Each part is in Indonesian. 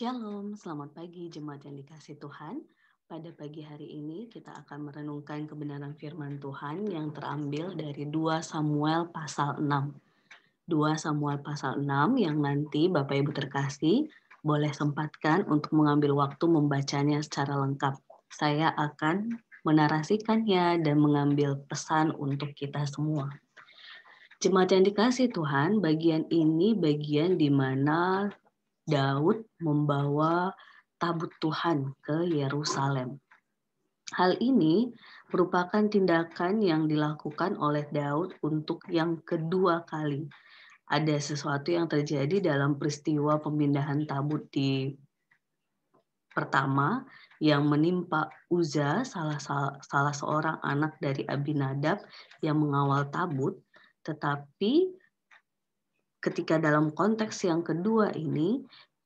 Shalom, selamat pagi jemaat yang dikasih Tuhan. Pada pagi hari ini kita akan merenungkan kebenaran firman Tuhan yang terambil dari 2 Samuel pasal 6. 2 Samuel pasal 6 yang nanti Bapak Ibu terkasih boleh sempatkan untuk mengambil waktu membacanya secara lengkap. Saya akan menarasikannya dan mengambil pesan untuk kita semua. Jemaat yang dikasih Tuhan, bagian ini bagian di mana Daud membawa tabut Tuhan ke Yerusalem. Hal ini merupakan tindakan yang dilakukan oleh Daud untuk yang kedua kali. Ada sesuatu yang terjadi dalam peristiwa pemindahan tabut di pertama yang menimpa Uza, salah, salah seorang anak dari Abinadab yang mengawal tabut, tetapi ketika dalam konteks yang kedua ini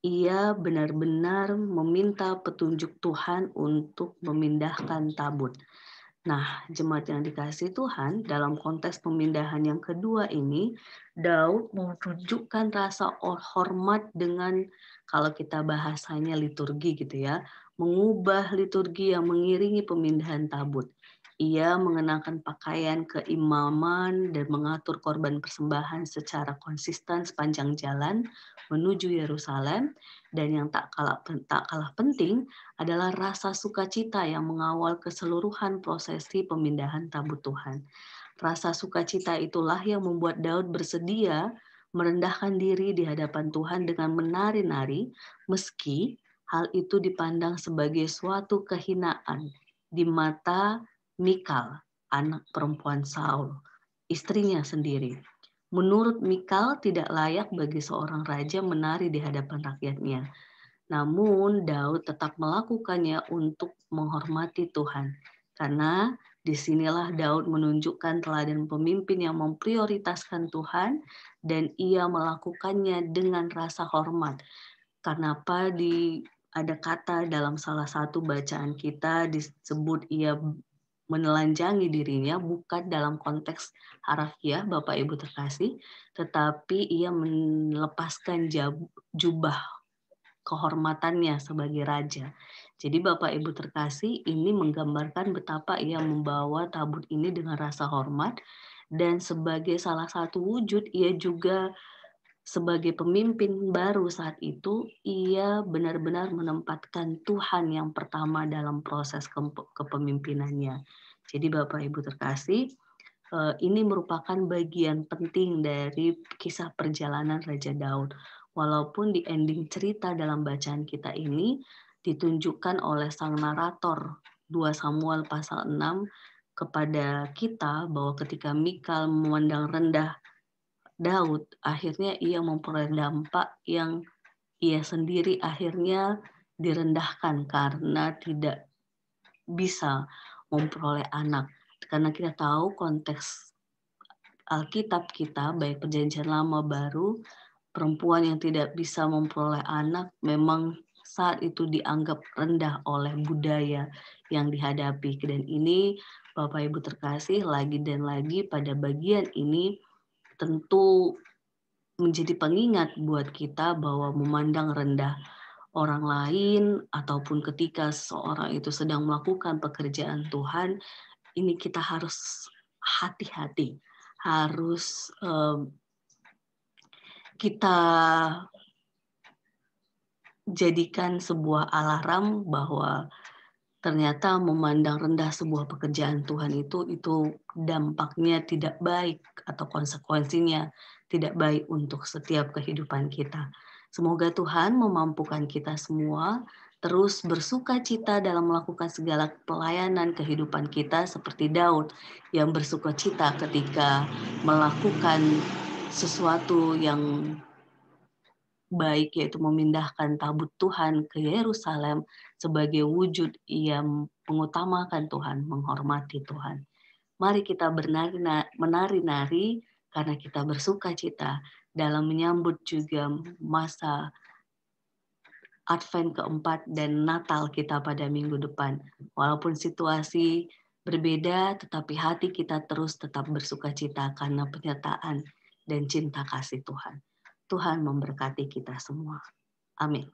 ia benar-benar meminta petunjuk Tuhan untuk memindahkan tabut. Nah, jemaat yang dikasih Tuhan, dalam konteks pemindahan yang kedua ini, Daud menunjukkan rasa hormat dengan, kalau kita bahasanya liturgi gitu ya, mengubah liturgi yang mengiringi pemindahan tabut. Ia mengenakan pakaian keimaman dan mengatur korban persembahan secara konsisten sepanjang jalan menuju Yerusalem dan yang tak kalah tak kalah penting adalah rasa sukacita yang mengawal keseluruhan prosesi pemindahan tabut Tuhan. Rasa sukacita itulah yang membuat Daud bersedia merendahkan diri di hadapan Tuhan dengan menari-nari meski hal itu dipandang sebagai suatu kehinaan di mata Mikal, anak perempuan Saul, istrinya sendiri. Menurut Mikal, tidak layak bagi seorang raja menari di hadapan rakyatnya. Namun, Daud tetap melakukannya untuk menghormati Tuhan, karena disinilah Daud menunjukkan teladan pemimpin yang memprioritaskan Tuhan, dan ia melakukannya dengan rasa hormat. Kenapa di ada kata dalam salah satu bacaan kita disebut ia menelanjangi dirinya bukan dalam konteks harafiah Bapak Ibu terkasih, tetapi ia melepaskan jubah kehormatannya sebagai raja. Jadi Bapak Ibu terkasih ini menggambarkan betapa ia membawa tabut ini dengan rasa hormat dan sebagai salah satu wujud ia juga sebagai pemimpin baru saat itu, ia benar-benar menempatkan Tuhan yang pertama dalam proses kepemimpinannya. Jadi Bapak Ibu terkasih, eh, ini merupakan bagian penting dari kisah perjalanan Raja Daud. Walaupun di ending cerita dalam bacaan kita ini ditunjukkan oleh sang narator 2 Samuel pasal 6 kepada kita bahwa ketika Mikal memandang rendah Daud. Akhirnya ia memperoleh dampak yang ia sendiri akhirnya direndahkan karena tidak bisa memperoleh anak. Karena kita tahu konteks Alkitab kita, baik perjanjian lama baru, perempuan yang tidak bisa memperoleh anak memang saat itu dianggap rendah oleh budaya yang dihadapi. Dan ini Bapak Ibu terkasih lagi dan lagi pada bagian ini tentu menjadi pengingat buat kita bahwa memandang rendah orang lain ataupun ketika seseorang itu sedang melakukan pekerjaan Tuhan, ini kita harus hati-hati, harus um, kita jadikan sebuah alarm bahwa ternyata memandang rendah sebuah pekerjaan Tuhan itu itu dampaknya tidak baik atau konsekuensinya tidak baik untuk setiap kehidupan kita. Semoga Tuhan memampukan kita semua terus bersuka cita dalam melakukan segala pelayanan kehidupan kita seperti Daud yang bersuka cita ketika melakukan sesuatu yang baik yaitu memindahkan tabut Tuhan ke Yerusalem sebagai wujud ia mengutamakan Tuhan, menghormati Tuhan. Mari kita menari-nari karena kita bersuka cita dalam menyambut juga masa Advent keempat dan Natal kita pada minggu depan. Walaupun situasi berbeda, tetapi hati kita terus tetap bersuka cita karena penyertaan dan cinta kasih Tuhan. Tuhan memberkati kita semua. Amin.